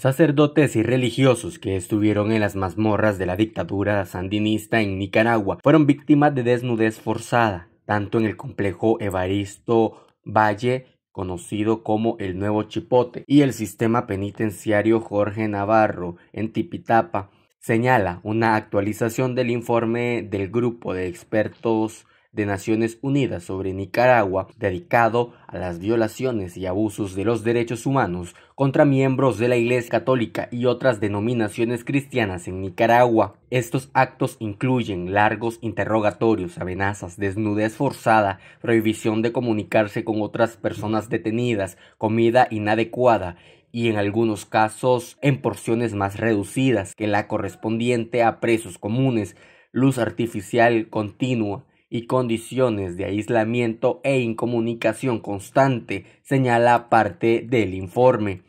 Sacerdotes y religiosos que estuvieron en las mazmorras de la dictadura sandinista en Nicaragua fueron víctimas de desnudez forzada, tanto en el complejo Evaristo Valle conocido como el Nuevo Chipote, y el sistema penitenciario Jorge Navarro en Tipitapa, señala una actualización del informe del grupo de expertos de Naciones Unidas sobre Nicaragua dedicado a las violaciones y abusos de los derechos humanos contra miembros de la Iglesia Católica y otras denominaciones cristianas en Nicaragua. Estos actos incluyen largos interrogatorios, amenazas, desnudez forzada, prohibición de comunicarse con otras personas detenidas, comida inadecuada y en algunos casos en porciones más reducidas que la correspondiente a presos comunes, luz artificial continua, y condiciones de aislamiento e incomunicación constante, señala parte del informe.